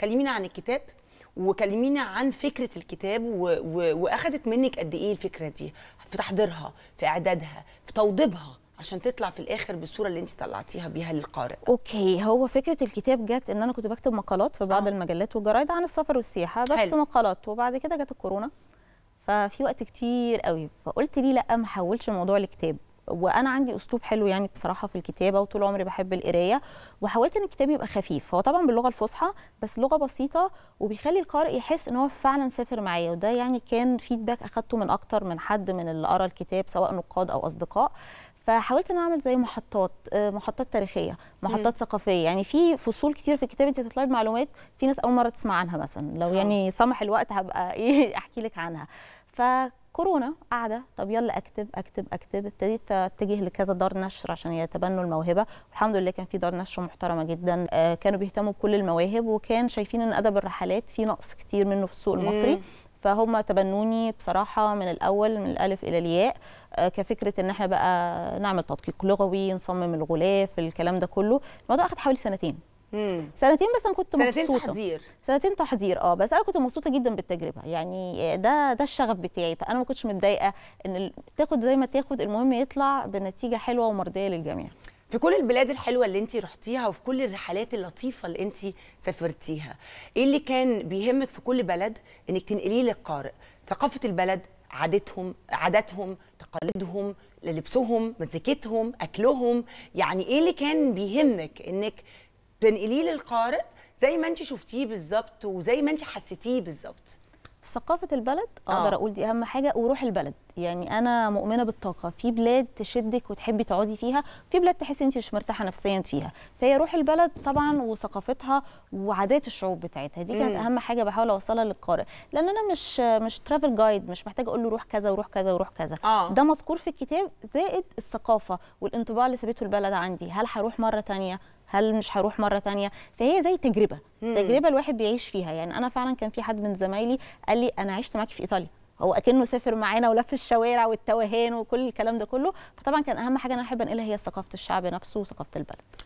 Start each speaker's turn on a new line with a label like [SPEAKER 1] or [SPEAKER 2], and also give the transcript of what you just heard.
[SPEAKER 1] كلمينا عن الكتاب وكلمينا عن فكره الكتاب و... و... وأخذت منك قد ايه الفكره دي في تحضيرها في اعدادها في توضيبها عشان تطلع في الاخر بالصوره اللي انت طلعتيها بيها للقارئ اوكي هو فكره الكتاب جت ان انا كنت بكتب مقالات في بعض
[SPEAKER 2] آه. المجلات والجرايد عن السفر والسياحه بس حل. مقالات وبعد كده جت الكورونا ففي وقت كتير قوي فقلت ليه لا ما احولش الموضوع لكتاب وانا عندي اسلوب حلو يعني بصراحه في الكتابه وطول عمري بحب القرايه وحاولت ان الكتاب يبقى خفيف هو طبعا باللغه الفصحى بس لغه بسيطه وبيخلي القارئ يحس ان هو فعلا سافر معايا وده يعني كان فيدباك اخدته من اكتر من حد من اللي قرا الكتاب سواء نقاد او اصدقاء فحاولت ان اعمل زي محطات آه، محطات تاريخيه محطات م. ثقافيه يعني في فصول كتير في الكتاب انت تطلعي بمعلومات في ناس اول مره تسمع عنها مثلا لو اه. يعني سمح الوقت هبقى ايه احكي لك عنها ف كورونا قاعده طب يلا اكتب اكتب اكتب ابتديت اتجه لكذا دار نشر عشان يتبنوا الموهبه والحمد لله كان في دار نشر محترمه جدا آه كانوا بيهتموا بكل المواهب وكان شايفين ان ادب الرحلات في نقص كتير منه في السوق المصري فهم تبنوني بصراحه من الاول من الالف الى الياء آه كفكره ان احنا بقى نعمل تدقيق لغوي نصمم الغلاف الكلام ده كله الموضوع اخد حوالي سنتين مم. سنتين بس انا كنت سنتين مبسوطه سنتين تحضير سنتين تحضير اه بس انا كنت مبسوطه جدا بالتجربه يعني آه، ده ده الشغف بتاعي فانا ما كنتش متضايقه ان تاخد زي ما تاخد المهم يطلع بنتيجه حلوه ومرضيه للجميع
[SPEAKER 1] في كل البلاد الحلوه اللي انت رحتيها وفي كل الرحلات اللطيفه اللي انت سافرتيها ايه اللي كان بيهمك في كل بلد انك تنقليه للقارئ ثقافه البلد عادتهم عاداتهم تقاليدهم لبسهم مزيكتهم اكلهم يعني ايه اللي كان بيهمك انك تنقليه للقارئ زي ما انت شفتيه بالظبط وزي ما انت حسيتيه بالظبط ثقافة البلد آه. اقدر اقول دي اهم حاجة
[SPEAKER 2] وروح البلد يعني انا مؤمنة بالطاقة في بلاد تشدك وتحبي تقعدي فيها في بلاد تحسي انت مش مرتاحة نفسيا فيها فهي روح البلد طبعا وثقافتها وعادات الشعوب بتاعتها دي كانت اهم حاجة بحاول اوصلها للقارئ لان انا مش مش ترافل جايد مش محتاجة اقول له روح كذا وروح كذا وروح كذا أوه. ده مذكور في الكتاب زائد الثقافة والانطباع اللي سابته البلد عندي هل هروح مرة ثانيه هل مش هروح مره تانية فهي زي تجربه مم. تجربه الواحد بيعيش فيها يعني انا فعلا كان في حد من زمايلي قال لي انا عشت معاكي في ايطاليا هو اكنه سافر معانا ولف الشوارع والتوهان وكل الكلام ده كله فطبعا كان اهم حاجه انا احب انقلها هي ثقافه الشعب نفسه وثقافه البلد